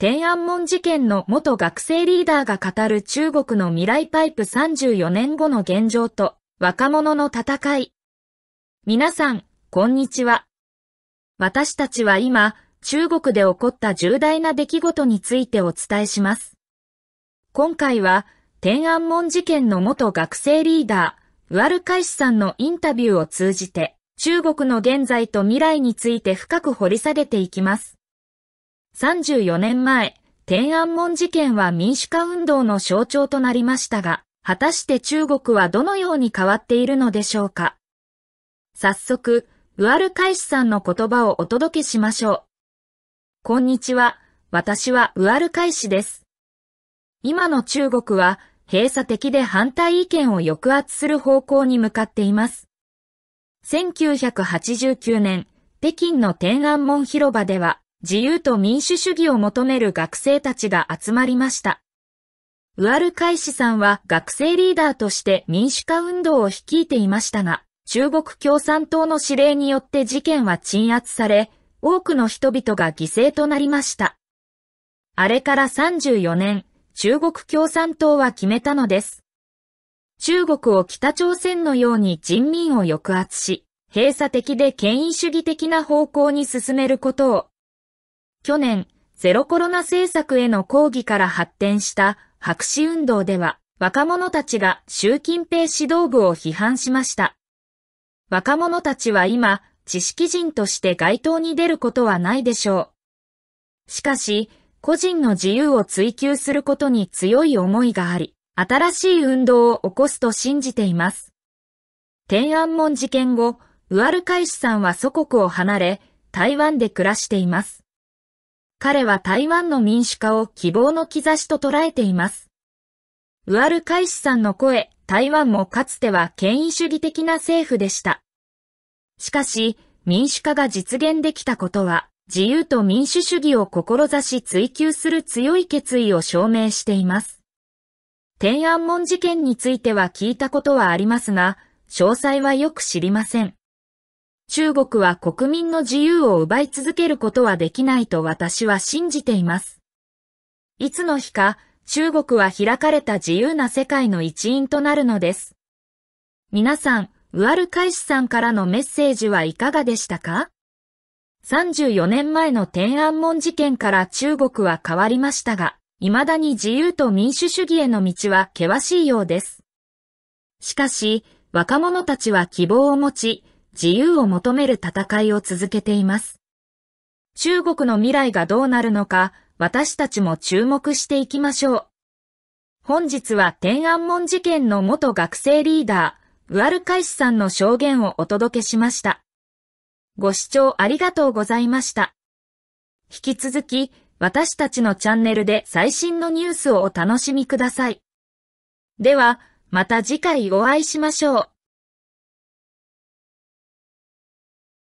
天安門事件の元学生リーダーが語る中国の未来パイプ34年後の現状と若者の戦い。皆さん、こんにちは。私たちは今、中国で起こった重大な出来事についてお伝えします。今回は、天安門事件の元学生リーダー、ウアルカイシさんのインタビューを通じて、中国の現在と未来について深く掘り下げていきます。34年前、天安門事件は民主化運動の象徴となりましたが、果たして中国はどのように変わっているのでしょうか。早速、ウアルカイシさんの言葉をお届けしましょう。こんにちは、私はウアルカイシです。今の中国は閉鎖的で反対意見を抑圧する方向に向かっています。1989年、北京の天安門広場では、自由と民主主義を求める学生たちが集まりました。ウアルカイシさんは学生リーダーとして民主化運動を率いていましたが、中国共産党の指令によって事件は鎮圧され、多くの人々が犠牲となりました。あれから34年、中国共産党は決めたのです。中国を北朝鮮のように人民を抑圧し、閉鎖的で権威主義的な方向に進めることを去年、ゼロコロナ政策への抗議から発展した白紙運動では、若者たちが習近平指導部を批判しました。若者たちは今、知識人として街頭に出ることはないでしょう。しかし、個人の自由を追求することに強い思いがあり、新しい運動を起こすと信じています。天安門事件後、ウアルカイシさんは祖国を離れ、台湾で暮らしています。彼は台湾の民主化を希望の兆しと捉えています。ウアルカイシさんの声、台湾もかつては権威主義的な政府でした。しかし、民主化が実現できたことは、自由と民主主義を志し追求する強い決意を証明しています。天安門事件については聞いたことはありますが、詳細はよく知りません。中国は国民の自由を奪い続けることはできないと私は信じています。いつの日か、中国は開かれた自由な世界の一員となるのです。皆さん、ウアルカイシさんからのメッセージはいかがでしたか ?34 年前の天安門事件から中国は変わりましたが、未だに自由と民主主義への道は険しいようです。しかし、若者たちは希望を持ち、自由を求める戦いを続けています。中国の未来がどうなるのか、私たちも注目していきましょう。本日は天安門事件の元学生リーダー、ウアルカイシさんの証言をお届けしました。ご視聴ありがとうございました。引き続き、私たちのチャンネルで最新のニュースをお楽しみください。では、また次回お会いしましょう。